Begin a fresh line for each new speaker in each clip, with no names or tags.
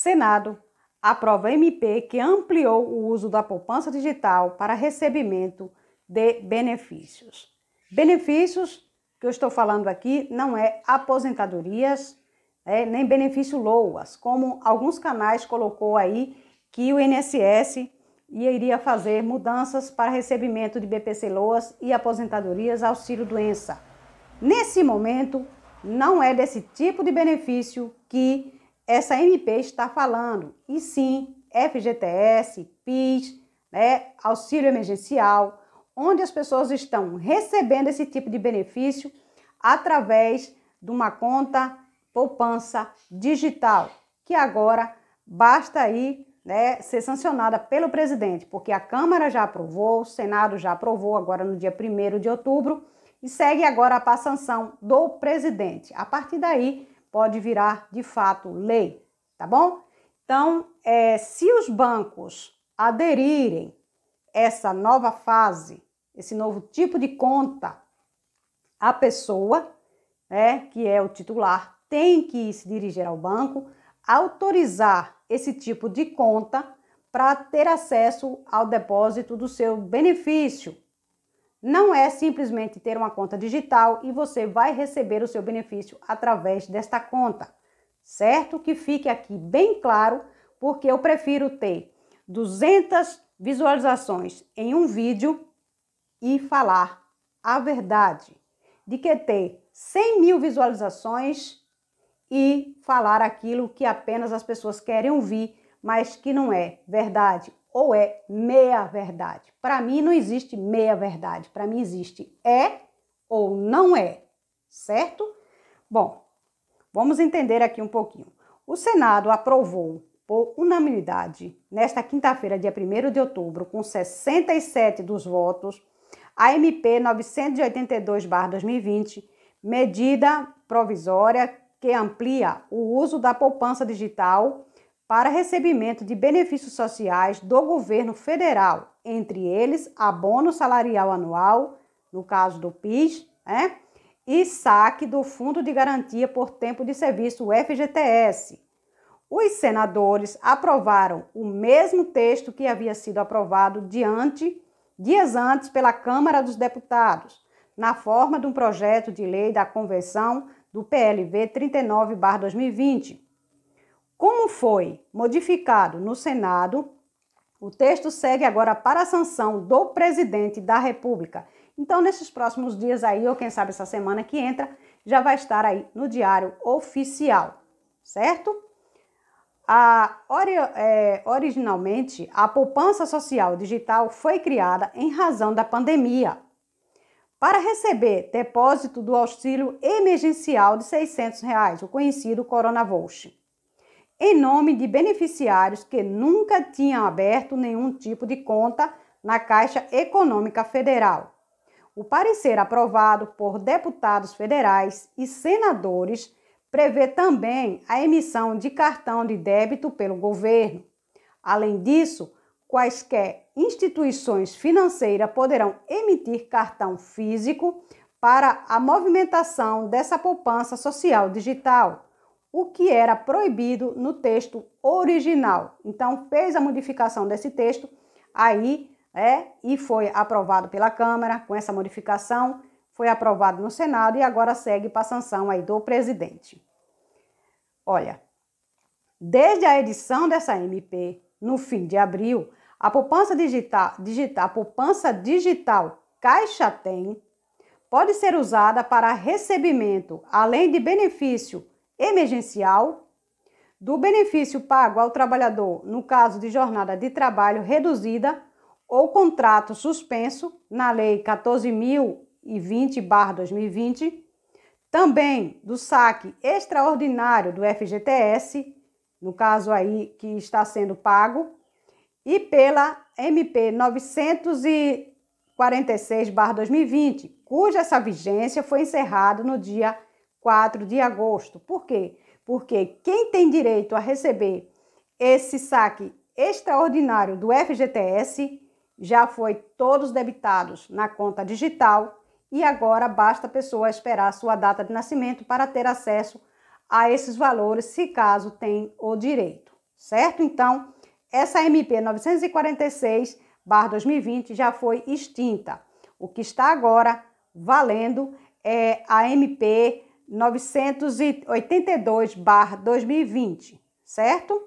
Senado aprova MP que ampliou o uso da poupança digital para recebimento de benefícios. Benefícios que eu estou falando aqui não é aposentadorias, é, nem benefício LOAS, como alguns canais colocou aí que o INSS iria fazer mudanças para recebimento de BPC LOAS e aposentadorias auxílio doença. Nesse momento, não é desse tipo de benefício que essa MP está falando. E sim, FGTS, PIS, né, auxílio emergencial, onde as pessoas estão recebendo esse tipo de benefício através de uma conta poupança digital, que agora basta aí né, ser sancionada pelo presidente, porque a Câmara já aprovou, o Senado já aprovou agora no dia 1 de outubro e segue agora para a sanção do presidente. A partir daí, pode virar de fato lei, tá bom? Então, é, se os bancos aderirem essa nova fase, esse novo tipo de conta, a pessoa, né, que é o titular, tem que se dirigir ao banco, autorizar esse tipo de conta para ter acesso ao depósito do seu benefício, não é simplesmente ter uma conta digital e você vai receber o seu benefício através desta conta, certo? Que fique aqui bem claro, porque eu prefiro ter 200 visualizações em um vídeo e falar a verdade, de que ter 100 mil visualizações e falar aquilo que apenas as pessoas querem ouvir, mas que não é verdade ou é meia verdade. Para mim não existe meia verdade, para mim existe é ou não é, certo? Bom, vamos entender aqui um pouquinho. O Senado aprovou por unanimidade, nesta quinta-feira, dia 1 de outubro, com 67 dos votos, a MP 982-2020, medida provisória que amplia o uso da poupança digital para recebimento de benefícios sociais do governo federal, entre eles abono salarial anual, no caso do PIS, né? e saque do Fundo de Garantia por Tempo de Serviço, o FGTS. Os senadores aprovaram o mesmo texto que havia sido aprovado diante, dias antes pela Câmara dos Deputados, na forma de um projeto de lei da convenção do PLV 39/2020 como foi modificado no Senado, o texto segue agora para a sanção do presidente da República. Então, nesses próximos dias aí, ou quem sabe essa semana que entra, já vai estar aí no Diário Oficial, certo? A, ori, é, originalmente, a poupança social digital foi criada em razão da pandemia, para receber depósito do auxílio emergencial de R$ 600, reais, o conhecido corona Coronavouch em nome de beneficiários que nunca tinham aberto nenhum tipo de conta na Caixa Econômica Federal. O parecer aprovado por deputados federais e senadores prevê também a emissão de cartão de débito pelo governo. Além disso, quaisquer instituições financeiras poderão emitir cartão físico para a movimentação dessa poupança social digital o que era proibido no texto original. Então, fez a modificação desse texto aí, é, e foi aprovado pela Câmara com essa modificação, foi aprovado no Senado e agora segue para sanção aí do presidente. Olha, desde a edição dessa MP, no fim de abril, a poupança digital, digital, a poupança digital Caixa Tem pode ser usada para recebimento, além de benefício emergencial, do benefício pago ao trabalhador no caso de jornada de trabalho reduzida ou contrato suspenso na Lei 14.020-2020, também do saque extraordinário do FGTS, no caso aí que está sendo pago, e pela MP 946-2020, cuja essa vigência foi encerrada no dia 4 de agosto. Por quê? Porque quem tem direito a receber esse saque extraordinário do FGTS já foi todos debitados na conta digital e agora basta a pessoa esperar sua data de nascimento para ter acesso a esses valores, se caso tem o direito, certo? Então, essa MP 946/2020 já foi extinta. O que está agora valendo é a MP 982-2020, certo?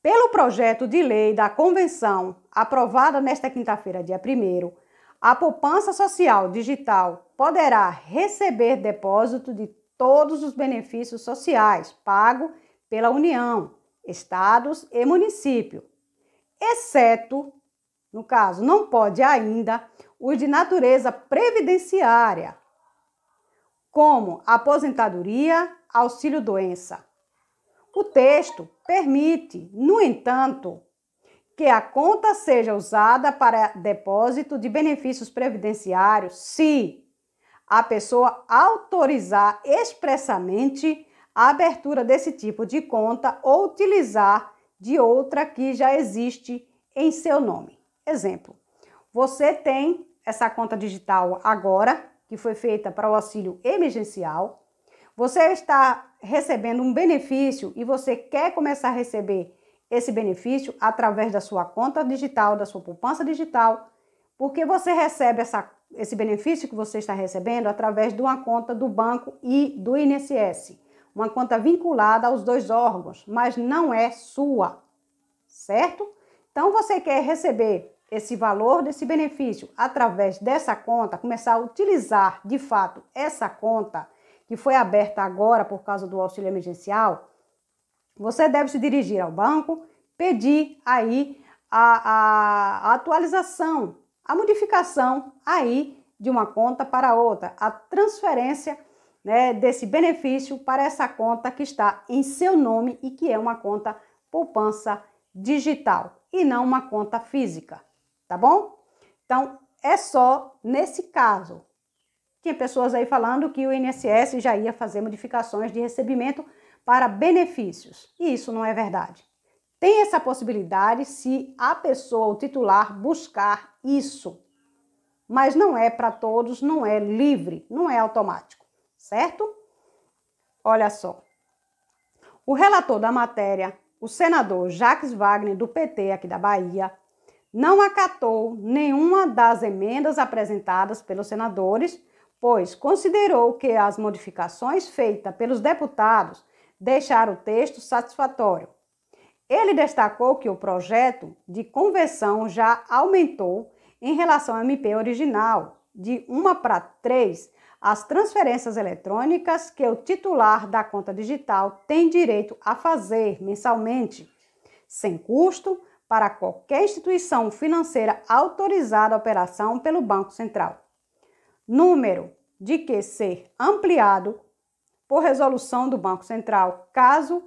Pelo projeto de lei da Convenção, aprovada nesta quinta-feira, dia 1, a poupança social digital poderá receber depósito de todos os benefícios sociais pago pela União, estados e município, exceto, no caso, não pode ainda, os de natureza previdenciária, como aposentadoria, auxílio-doença. O texto permite, no entanto, que a conta seja usada para depósito de benefícios previdenciários se a pessoa autorizar expressamente a abertura desse tipo de conta ou utilizar de outra que já existe em seu nome. Exemplo: você tem essa conta digital agora que foi feita para o auxílio emergencial, você está recebendo um benefício e você quer começar a receber esse benefício através da sua conta digital, da sua poupança digital, porque você recebe essa, esse benefício que você está recebendo através de uma conta do banco e do INSS, uma conta vinculada aos dois órgãos, mas não é sua, certo? Então você quer receber esse valor desse benefício através dessa conta, começar a utilizar de fato essa conta que foi aberta agora por causa do auxílio emergencial, você deve se dirigir ao banco, pedir aí a, a, a atualização, a modificação aí de uma conta para outra, a transferência né, desse benefício para essa conta que está em seu nome e que é uma conta poupança digital e não uma conta física tá bom? Então, é só nesse caso. Tinha pessoas aí falando que o INSS já ia fazer modificações de recebimento para benefícios, e isso não é verdade. Tem essa possibilidade se a pessoa, o titular, buscar isso. Mas não é para todos, não é livre, não é automático, certo? Olha só. O relator da matéria, o senador Jacques Wagner, do PT aqui da Bahia, não acatou nenhuma das emendas apresentadas pelos senadores, pois considerou que as modificações feitas pelos deputados deixaram o texto satisfatório. Ele destacou que o projeto de conversão já aumentou em relação ao MP original, de 1 para 3, as transferências eletrônicas que o titular da conta digital tem direito a fazer mensalmente, sem custo, para qualquer instituição financeira autorizada a operação pelo Banco Central. Número de que ser ampliado por resolução do Banco Central, caso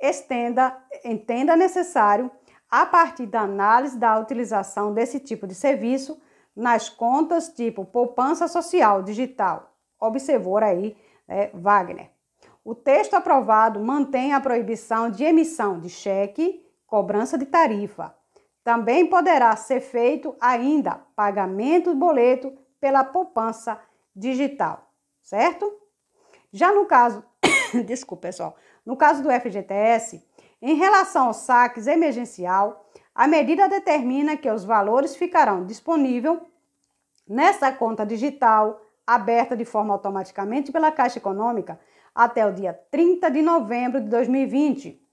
estenda, entenda necessário, a partir da análise da utilização desse tipo de serviço nas contas tipo poupança social digital. Observou aí né, Wagner. O texto aprovado mantém a proibição de emissão de cheque cobrança de tarifa. Também poderá ser feito ainda pagamento do boleto pela poupança digital, certo? Já no caso, desculpa pessoal, no caso do FGTS, em relação aos saques emergencial, a medida determina que os valores ficarão disponíveis nessa conta digital aberta de forma automaticamente pela Caixa Econômica até o dia 30 de novembro de 2020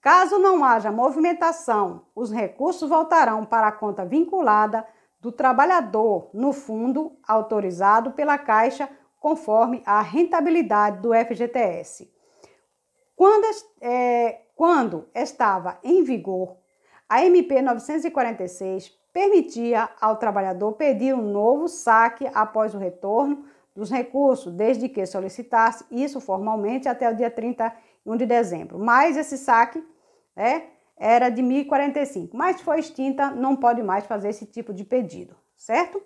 Caso não haja movimentação, os recursos voltarão para a conta vinculada do trabalhador no fundo autorizado pela Caixa, conforme a rentabilidade do FGTS. Quando, é, quando estava em vigor, a MP 946 permitia ao trabalhador pedir um novo saque após o retorno dos recursos, desde que solicitasse isso formalmente até o dia 30 1 de dezembro. Mas esse saque né, era de 1.045, mas foi extinta, não pode mais fazer esse tipo de pedido, certo?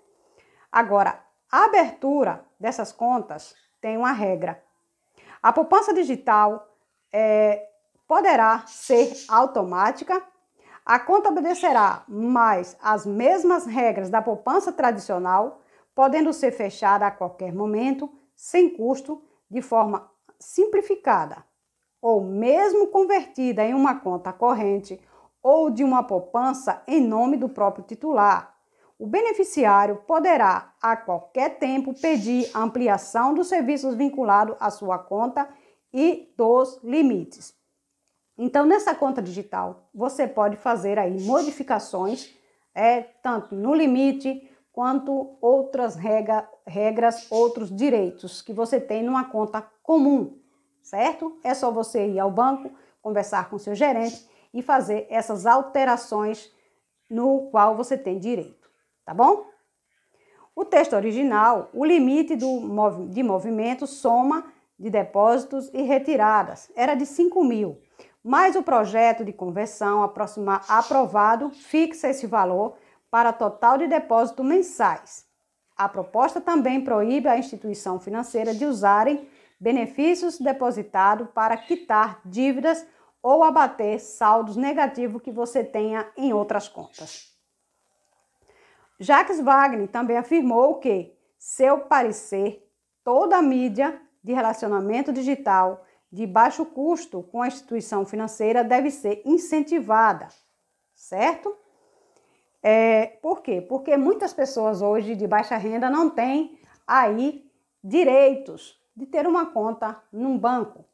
Agora, a abertura dessas contas tem uma regra. A poupança digital é, poderá ser automática, a conta obedecerá mais as mesmas regras da poupança tradicional, podendo ser fechada a qualquer momento, sem custo, de forma simplificada ou mesmo convertida em uma conta corrente ou de uma poupança em nome do próprio titular. O beneficiário poderá, a qualquer tempo, pedir ampliação dos serviços vinculados à sua conta e dos limites. Então, nessa conta digital, você pode fazer aí modificações, é, tanto no limite quanto outras regra, regras, outros direitos que você tem numa conta comum certo? É só você ir ao banco, conversar com seu gerente e fazer essas alterações no qual você tem direito, tá bom? O texto original, o limite do, de movimento soma de depósitos e retiradas era de 5 mil, mas o projeto de conversão aproxima, aprovado fixa esse valor para total de depósito mensais. A proposta também proíbe a instituição financeira de usarem benefícios depositados para quitar dívidas ou abater saldos negativos que você tenha em outras contas. Jacques Wagner também afirmou que, seu parecer, toda a mídia de relacionamento digital de baixo custo com a instituição financeira deve ser incentivada, certo? É, por quê? Porque muitas pessoas hoje de baixa renda não têm aí direitos de ter uma conta num banco,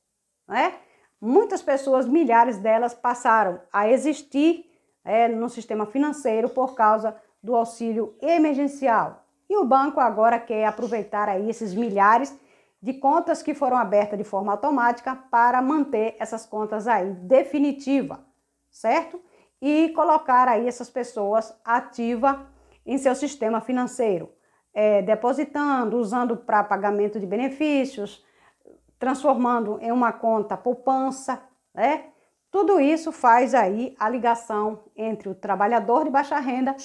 né? Muitas pessoas, milhares delas, passaram a existir é, no sistema financeiro por causa do auxílio emergencial. E o banco agora quer aproveitar aí esses milhares de contas que foram abertas de forma automática para manter essas contas aí definitiva, certo? E colocar aí essas pessoas ativa em seu sistema financeiro é, depositando, usando para pagamento de benefícios, transformando em uma conta poupança, né? Tudo isso faz aí a ligação entre o trabalhador de baixa renda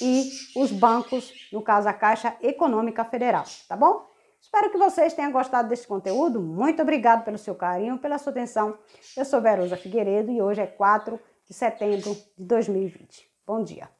e os bancos, no caso a Caixa Econômica Federal, tá bom? Espero que vocês tenham gostado desse conteúdo. Muito obrigado pelo seu carinho, pela sua atenção. Eu sou Verosa Figueiredo e hoje é 4 de setembro de 2020. Bom dia.